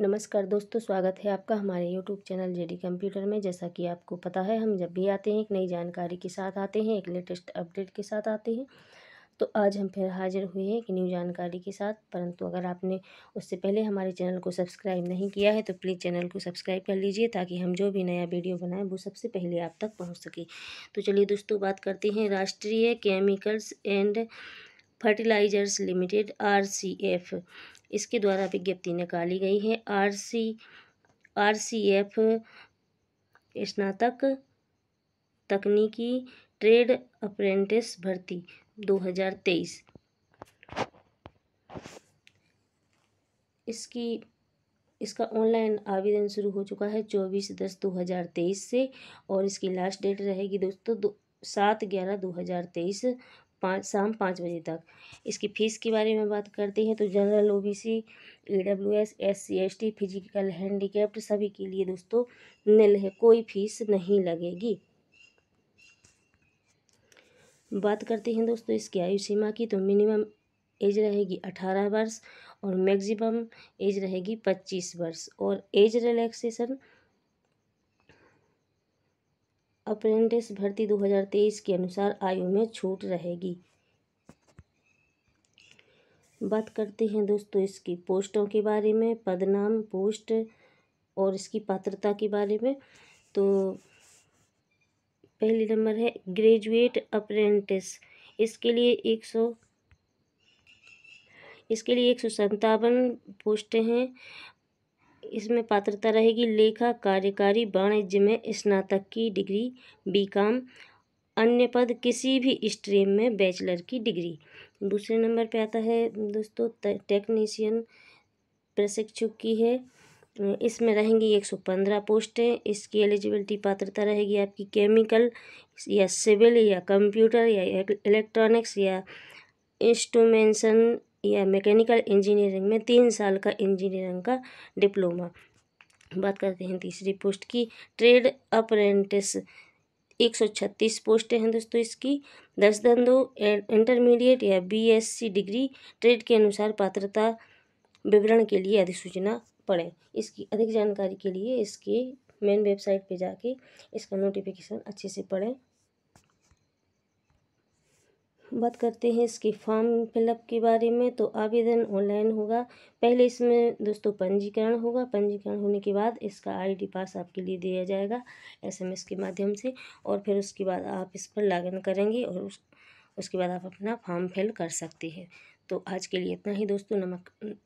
नमस्कार दोस्तों स्वागत है आपका हमारे यूट्यूब चैनल डी कंप्यूटर में जैसा कि आपको पता है हम जब भी आते हैं एक नई जानकारी के साथ आते हैं एक लेटेस्ट अपडेट के साथ आते हैं तो आज हम फिर हाजिर हुए हैं एक न्यू जानकारी के साथ परंतु अगर आपने उससे पहले हमारे चैनल को सब्सक्राइब नहीं किया है तो प्लीज़ चैनल को सब्सक्राइब कर लीजिए ताकि हम जो भी नया वीडियो बनाएं वो सबसे पहले आप तक पहुँच सके तो चलिए दोस्तों बात करते हैं Rashtriya chemicals and fertilisers limited R C F इसके द्वारा विज्ञप्ति निकाली गई है R R C C F स्नातक तकनीकी ट्रेड अप्रेंटिस भर्ती 2023 इसकी इसका ऑनलाइन आवेदन शुरू हो चुका है चौबीस दस दो हज़ार तेईस से और इसकी लास्ट डेट रहेगी दोस्तों दो सात ग्यारह दो हज़ार तेईस पाँच शाम पाँच बजे तक इसकी फ़ीस के बारे में बात करते हैं तो general O B C E W S S C S T physical handicapped सभी के लिए दोस्तों निल है कोई फीस नहीं लगेगी बात करते हैं दोस्तों इसकी आयु सीमा की तो मिनिमम एज रहेगी अठारह वर्ष और मैक्सिमम एज रहेगी पच्चीस वर्ष और एज रिलैक्सेशन अप्रेंटिस भर्ती 2023 के अनुसार आयु में छूट रहेगी बात करते हैं दोस्तों इसकी पोस्टों के बारे में पदनाम पोस्ट और इसकी पात्रता के बारे में तो पहली नंबर है ग्रेजुएट अप्रेंटिस इसके लिए एक सौ इसके लिए एक सौ सत्तावन पोस्टें हैं इसमें पात्रता रहेगी लेखा कार्यकारी वाणिज्य में स्नातक की डिग्री बीकॉम अन्य पद किसी भी स्ट्रीम में बैचलर की डिग्री दूसरे नंबर पे आता है दोस्तों टेक्नीशियन प्रशिक्षु की है इसमें रहेंगी एक सौ पंद्रह पोस्टें इसकी एलिजिबिलिटी पात्रता रहेगी आपकी केमिकल या सिविल या कंप्यूटर या इलेक्ट्रॉनिक्स या इंस्ट्रूमेंसन या मैकेनिकल इंजीनियरिंग में तीन साल का इंजीनियरिंग का डिप्लोमा बात करते हैं तीसरी पोस्ट की ट्रेड अप्रेंटिस एक सौ छत्तीस पोस्ट हैं दोस्तों इसकी दस दन दो इंटरमीडिएट या बीएससी डिग्री ट्रेड के अनुसार पात्रता विवरण के लिए अधिसूचना पढ़ें इसकी अधिक जानकारी के लिए इसके मेन वेबसाइट पे जाके इसका नोटिफिकेशन अच्छे से पढ़ें बात करते हैं इसके फॉर्म फिलअप के बारे में तो आवेदन ऑनलाइन होगा पहले इसमें दोस्तों पंजीकरण होगा पंजीकरण होने के बाद इसका आईडी पास आपके लिए दिया जाएगा एसएमएस के माध्यम से और फिर उसके बाद आप इस पर लॉगिन करेंगे और उस, उसके बाद आप अपना फॉर्म फिल कर सकते हैं तो आज के लिए इतना ही दोस्तों नमक